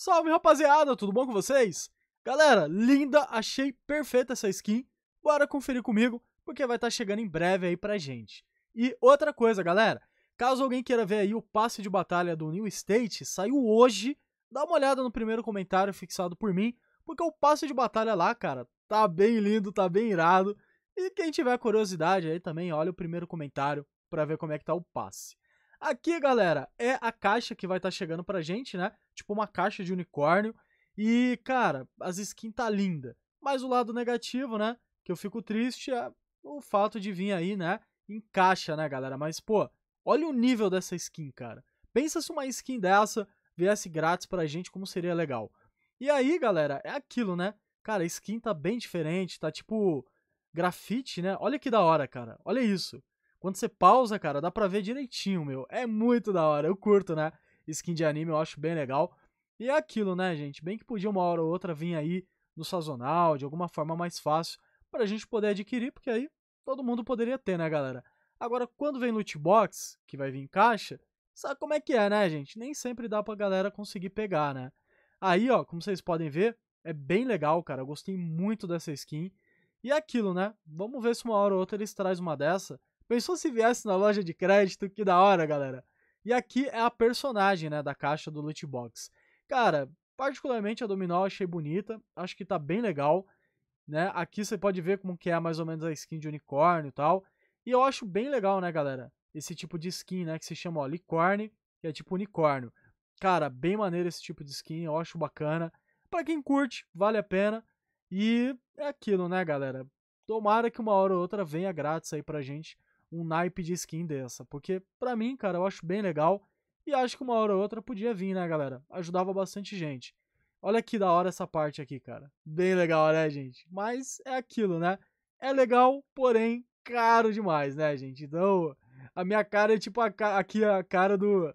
Salve rapaziada, tudo bom com vocês? Galera, linda, achei perfeita essa skin, bora conferir comigo, porque vai estar tá chegando em breve aí pra gente. E outra coisa galera, caso alguém queira ver aí o passe de batalha do New State, saiu hoje, dá uma olhada no primeiro comentário fixado por mim, porque o passe de batalha lá, cara, tá bem lindo, tá bem irado, e quem tiver curiosidade aí também, olha o primeiro comentário pra ver como é que tá o passe. Aqui, galera, é a caixa que vai estar tá chegando pra gente, né? Tipo uma caixa de unicórnio. E, cara, as skins tá linda. Mas o lado negativo, né? Que eu fico triste é o fato de vir aí, né? Em caixa, né, galera? Mas, pô, olha o nível dessa skin, cara. Pensa se uma skin dessa viesse grátis pra gente, como seria legal. E aí, galera, é aquilo, né? Cara, a skin tá bem diferente, tá tipo grafite, né? Olha que da hora, cara. Olha isso. Quando você pausa, cara, dá pra ver direitinho, meu. É muito da hora. Eu curto, né? Skin de anime, eu acho bem legal. E é aquilo, né, gente? Bem que podia uma hora ou outra vir aí no sazonal, de alguma forma mais fácil, pra gente poder adquirir, porque aí todo mundo poderia ter, né, galera? Agora, quando vem loot box, que vai vir em caixa, sabe como é que é, né, gente? Nem sempre dá pra galera conseguir pegar, né? Aí, ó, como vocês podem ver, é bem legal, cara. Eu gostei muito dessa skin. E é aquilo, né? Vamos ver se uma hora ou outra eles trazem uma dessa. Pensou se viesse na loja de crédito? Que da hora, galera. E aqui é a personagem, né, da caixa do loot box. Cara, particularmente a Dominó achei bonita, acho que tá bem legal, né? Aqui você pode ver como que é mais ou menos a skin de unicórnio e tal. E eu acho bem legal, né, galera? Esse tipo de skin, né, que se chama, ó, licorne, que é tipo unicórnio. Cara, bem maneiro esse tipo de skin, eu acho bacana. Pra quem curte, vale a pena. E é aquilo, né, galera? Tomara que uma hora ou outra venha grátis aí pra gente um naipe de skin dessa. Porque, pra mim, cara, eu acho bem legal. E acho que uma hora ou outra podia vir, né, galera? Ajudava bastante gente. Olha que da hora essa parte aqui, cara. Bem legal, né, gente? Mas é aquilo, né? É legal, porém caro demais, né, gente? Então, a minha cara é tipo a ca... aqui a cara do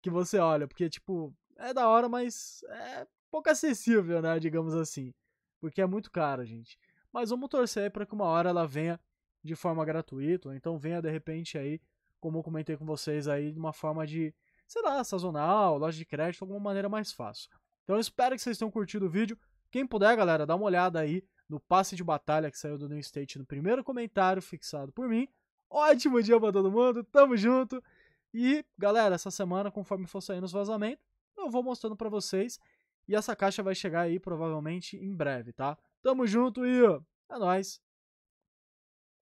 que você olha, porque tipo, é da hora, mas é pouco acessível, né, digamos assim, porque é muito caro, gente. Mas vamos torcer para que uma hora ela venha de forma gratuita. Então venha de repente aí, como eu comentei com vocês aí, de uma forma de, sei lá, sazonal, loja de crédito, alguma maneira mais fácil. Então eu espero que vocês tenham curtido o vídeo. Quem puder, galera, dá uma olhada aí no passe de batalha que saiu do New State no primeiro comentário fixado por mim. Ótimo dia pra todo mundo, tamo junto. E, galera, essa semana, conforme for saindo os vazamentos, eu vou mostrando pra vocês. E essa caixa vai chegar aí provavelmente em breve, tá? Tamo junto e é nóis.